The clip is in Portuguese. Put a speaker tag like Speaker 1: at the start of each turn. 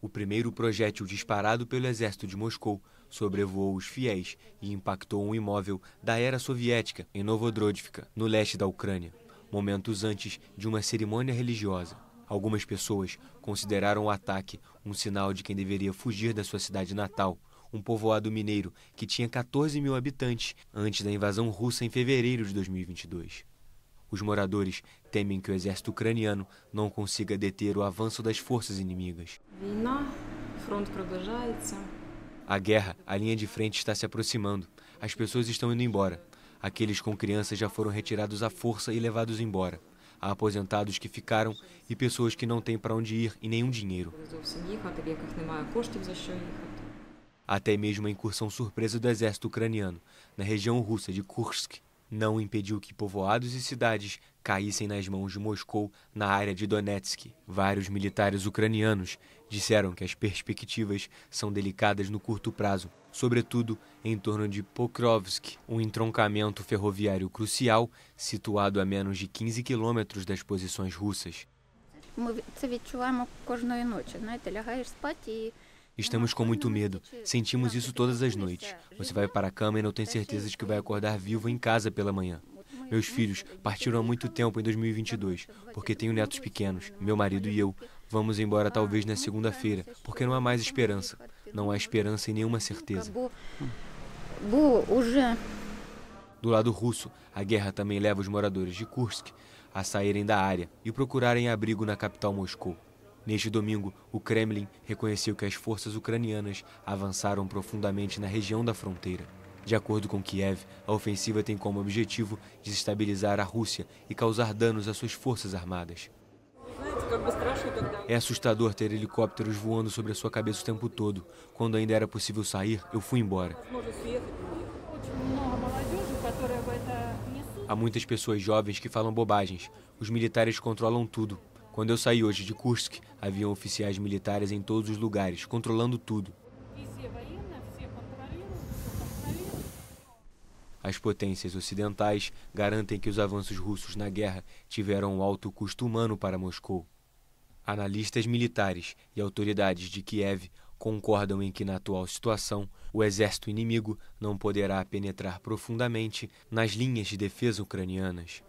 Speaker 1: O primeiro projétil disparado pelo exército de Moscou sobrevoou os fiéis e impactou um imóvel da era soviética em Novodrodivka, no leste da Ucrânia, momentos antes de uma cerimônia religiosa. Algumas pessoas consideraram o ataque um sinal de quem deveria fugir da sua cidade natal, um povoado mineiro que tinha 14 mil habitantes antes da invasão russa em fevereiro de 2022. Os moradores temem que o exército ucraniano não consiga deter o avanço das forças inimigas. A guerra, a linha de frente está se aproximando. As pessoas estão indo embora. Aqueles com crianças já foram retirados à força e levados embora. Há aposentados que ficaram e pessoas que não têm para onde ir e nenhum dinheiro. Até mesmo a incursão surpresa do exército ucraniano na região russa de Kursk não impediu que povoados e cidades caíssem nas mãos de Moscou na área de Donetsk. Vários militares ucranianos disseram que as perspectivas são delicadas no curto prazo, sobretudo em torno de Pokrovsk, um entroncamento ferroviário crucial situado a menos de 15 quilômetros das posições russas. Estamos com muito medo. Sentimos isso todas as noites. Você vai para a cama e não tem certeza de que vai acordar vivo em casa pela manhã. Meus filhos partiram há muito tempo em 2022, porque tenho netos pequenos, meu marido e eu. Vamos embora talvez na segunda-feira, porque não há mais esperança. Não há esperança e nenhuma certeza. Do lado russo, a guerra também leva os moradores de Kursk a saírem da área e procurarem abrigo na capital Moscou. Neste domingo, o Kremlin reconheceu que as forças ucranianas avançaram profundamente na região da fronteira. De acordo com Kiev, a ofensiva tem como objetivo desestabilizar a Rússia e causar danos às suas forças armadas. É assustador ter helicópteros voando sobre a sua cabeça o tempo todo. Quando ainda era possível sair, eu fui embora. Há muitas pessoas jovens que falam bobagens. Os militares controlam tudo. Quando eu saí hoje de Kursk, haviam oficiais militares em todos os lugares, controlando tudo. As potências ocidentais garantem que os avanços russos na guerra tiveram um alto custo humano para Moscou. Analistas militares e autoridades de Kiev concordam em que, na atual situação, o exército inimigo não poderá penetrar profundamente nas linhas de defesa ucranianas.